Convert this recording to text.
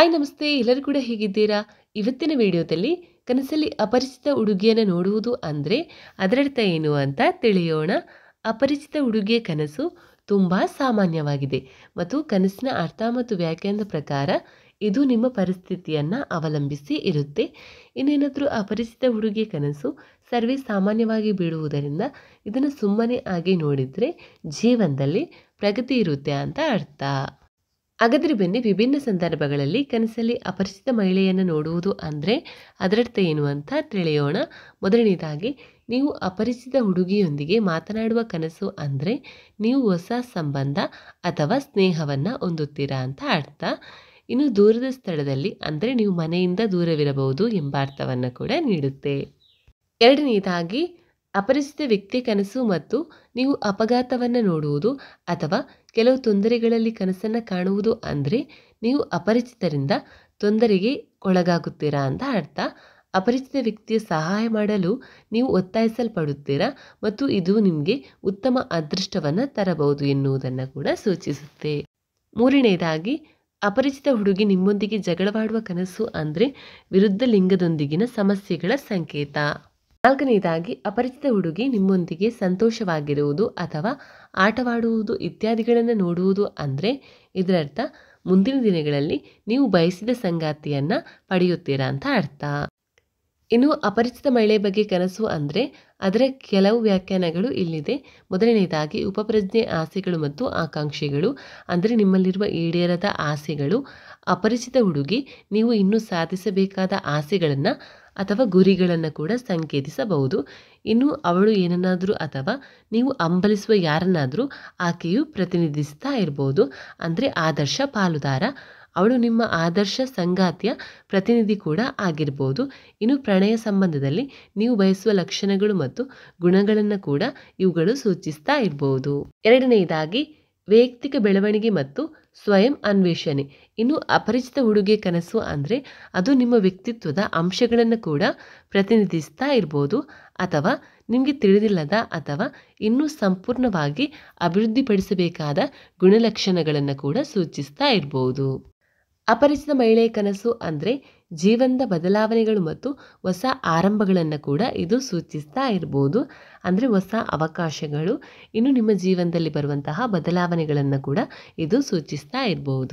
ಆಯ್ ನಮಸ್ತೆ ಎಲ್ಲರೂ ಕೂಡ ಹೇಗಿದ್ದೀರಾ ಇವತ್ತಿನ ವಿಡಿಯೋದಲ್ಲಿ ಕನಸಲ್ಲಿ ಅಪರಿಚಿತ ಉಡುಗಿಯನ್ನು ನೋಡುವುದು ಅಂದರೆ ಅದರರ್ಥ ಏನು ಅಂತ ತಿಳಿಯೋಣ ಅಪರಿಚಿತ ಉಡುಗೆಯ ಕನಸು ತುಂಬ ಸಾಮಾನ್ಯವಾಗಿದೆ ಮತ್ತು ಕನಸಿನ ಅರ್ಥ ಮತ್ತು ವ್ಯಾಖ್ಯಾನದ ಪ್ರಕಾರ ಇದು ನಿಮ್ಮ ಪರಿಸ್ಥಿತಿಯನ್ನು ಅವಲಂಬಿಸಿ ಇರುತ್ತೆ ಇನ್ನೇನಾದರೂ ಅಪರಿಚಿತ ಉಡುಗೆ ಕನಸು ಸರ್ವೇ ಸಾಮಾನ್ಯವಾಗಿ ಬೀಳುವುದರಿಂದ ಇದನ್ನು ಸುಮ್ಮನೆ ಆಗಿ ನೋಡಿದರೆ ಜೀವನದಲ್ಲಿ ಪ್ರಗತಿ ಇರುತ್ತೆ ಅಂತ ಅರ್ಥ ಹಾಗಾದರೆ ಬನ್ನಿ ವಿಭಿನ್ನ ಸಂದರ್ಭಗಳಲ್ಲಿ ಕನಸಲ್ಲಿ ಅಪರಿಚಿತ ಮಹಿಳೆಯನ್ನು ನೋಡುವುದು ಅಂದರೆ ಅದರರ್ಥ ಏನು ಅಂತ ತಿಳಿಯೋಣ ಮೊದಲನೇದಾಗಿ ನೀವು ಅಪರಿಚಿತ ಹುಡುಗಿಯೊಂದಿಗೆ ಮಾತನಾಡುವ ಕನಸು ಅಂದರೆ ನೀವು ಹೊಸ ಸಂಬಂಧ ಅಥವಾ ಸ್ನೇಹವನ್ನು ಹೊಂದುತ್ತೀರಾ ಅಂತ ಅರ್ಥ ಇನ್ನು ದೂರದ ಸ್ಥಳದಲ್ಲಿ ಅಂದರೆ ನೀವು ಮನೆಯಿಂದ ದೂರವಿರಬಹುದು ಎಂಬ ಅರ್ಥವನ್ನು ಕೂಡ ನೀಡುತ್ತೆ ಎರಡನೇದಾಗಿ ಅಪರಿಚಿತ ವ್ಯಕ್ತಿ ಕನಸು ಮತ್ತು ನೀವು ಅಪಘಾತವನ್ನು ನೋಡುವುದು ಅಥವಾ ಕೆಲವು ತೊಂದರೆಗಳಲ್ಲಿ ಕನಸನ್ನು ಕಾಣುವುದು ಅಂದರೆ ನೀವು ಅಪರಿಚಿತರಿಂದ ತೊಂದರೆಗೆ ಒಳಗಾಗುತ್ತೀರಾ ಅಂತ ಅರ್ಥ ಅಪರಿಚಿತ ವ್ಯಕ್ತಿಯ ಸಹಾಯ ಮಾಡಲು ನೀವು ಒತ್ತಾಯಿಸಲ್ಪಡುತ್ತೀರಾ ಮತ್ತು ಇದು ನಿಮಗೆ ಉತ್ತಮ ಅದೃಷ್ಟವನ್ನು ತರಬಹುದು ಎನ್ನುವುದನ್ನು ಕೂಡ ಸೂಚಿಸುತ್ತೆ ಮೂರನೆಯದಾಗಿ ಅಪರಿಚಿತ ಹುಡುಗಿ ನಿಮ್ಮೊಂದಿಗೆ ಜಗಳವಾಡುವ ಕನಸು ಅಂದರೆ ವಿರುದ್ಧ ಲಿಂಗದೊಂದಿಗಿನ ಸಮಸ್ಯೆಗಳ ಸಂಕೇತ ನಾಲ್ಕನೇದಾಗಿ ಅಪರಿಚಿತ ಹುಡುಗಿ ನಿಮ್ಮೊಂದಿಗೆ ಸಂತೋಷವಾಗಿರುವುದು ಅಥವಾ ಆಟವಾಡುವುದು ಇತ್ಯಾದಿಗಳನ್ನು ನೋಡುವುದು ಅಂದರೆ ಇದರರ್ಥ ಮುಂದಿನ ದಿನಗಳಲ್ಲಿ ನೀವು ಬಯಸಿದ ಸಂಗಾತಿಯನ್ನು ಪಡೆಯುತ್ತೀರಾ ಅಂತ ಅರ್ಥ ಇನ್ನು ಅಪರಿಚಿತ ಮಹಿಳೆ ಬಗ್ಗೆ ಕನಸು ಅಂದರೆ ಅದರ ಕೆಲವು ವ್ಯಾಖ್ಯಾನಗಳು ಇಲ್ಲಿದೆ ಮೊದಲನೆಯದಾಗಿ ಉಪಪ್ರಜ್ಞೆ ಆಸೆಗಳು ಮತ್ತು ಆಕಾಂಕ್ಷೆಗಳು ಅಂದರೆ ನಿಮ್ಮಲ್ಲಿರುವ ಈಡೇರದ ಆಸೆಗಳು ಅಪರಿಚಿತ ಹುಡುಗಿ ನೀವು ಇನ್ನೂ ಸಾಧಿಸಬೇಕಾದ ಆಸೆಗಳನ್ನು ಅಥವಾ ಗುರಿಗಳನ್ನು ಕೂಡ ಸಂಕೇತಿಸಬಹುದು ಇನ್ನು ಅವಳು ಏನನ್ನಾದರೂ ಅಥವಾ ನೀವು ಅಂಬಲಿಸುವ ಯಾರನ್ನಾದರೂ ಆಕೆಯು ಪ್ರತಿನಿಧಿಸ್ತಾ ಇರಬಹುದು ಅಂದರೆ ಆದರ್ಶ ಪಾಲುದಾರ ಅವಳು ನಿಮ್ಮ ಆದರ್ಶ ಸಂಗಾತಿಯ ಪ್ರತಿನಿಧಿ ಕೂಡ ಆಗಿರ್ಬೋದು ಇನ್ನು ಪ್ರಣಯ ಸಂಬಂಧದಲ್ಲಿ ನೀವು ಬಯಸುವ ಲಕ್ಷಣಗಳು ಮತ್ತು ಗುಣಗಳನ್ನು ಕೂಡ ಇವುಗಳು ಸೂಚಿಸ್ತಾ ಇರ್ಬೋದು ಎರಡನೆಯದಾಗಿ ವೈಯಕ್ತಿಕ ಬೆಳವಣಿಗೆ ಮತ್ತು ಸ್ವಯಂ ಅನ್ವೇಷಣೆ ಇನ್ನು ಅಪರಿಚಿತ ಉಡುಗೆ ಕನಸು ಅಂದರೆ ಅದು ನಿಮ್ಮ ವ್ಯಕ್ತಿತ್ವದ ಅಂಶಗಳನ್ನು ಕೂಡ ಪ್ರತಿನಿಧಿಸ್ತಾ ಇರ್ಬೋದು ಅಥವಾ ನಿಮಗೆ ತಿಳಿದಿಲ್ಲದ ಅಥವಾ ಇನ್ನೂ ಸಂಪೂರ್ಣವಾಗಿ ಅಭಿವೃದ್ಧಿಪಡಿಸಬೇಕಾದ ಗುಣಲಕ್ಷಣಗಳನ್ನು ಕೂಡ ಸೂಚಿಸ್ತಾ ಇರ್ಬೋದು ಅಪರಿಚಿತ ಮಹಿಳೆಯ ಕನಸು ಅಂದರೆ ಜೀವನದ ಬದಲಾವಣೆಗಳು ಮತ್ತು ಹೊಸ ಆರಂಭಗಳನ್ನು ಕೂಡ ಇದು ಸೂಚಿಸ್ತಾ ಇರ್ಬೋದು ಅಂದರೆ ಹೊಸ ಅವಕಾಶಗಳು ಇನ್ನು ನಿಮ್ಮ ಜೀವನದಲ್ಲಿ ಬರುವಂತಹ ಬದಲಾವಣೆಗಳನ್ನು ಕೂಡ ಇದು ಸೂಚಿಸ್ತಾ ಇರಬಹುದು